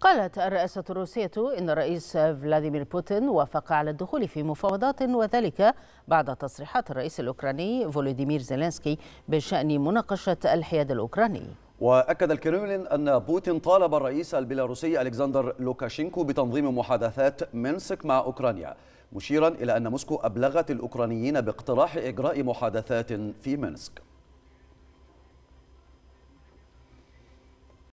قالت الرئاسة الروسية إن الرئيس فلاديمير بوتين وافق على الدخول في مفاوضات وذلك بعد تصريحات الرئيس الأوكراني فولوديمير زيلينسكي بشأن مناقشة الحياد الأوكراني وأكد الكرملين أن بوتين طالب الرئيس البيلاروسي ألكسندر لوكاشينكو بتنظيم محادثات منسك مع أوكرانيا مشيرا إلى أن موسكو أبلغت الأوكرانيين باقتراح إجراء محادثات في منسك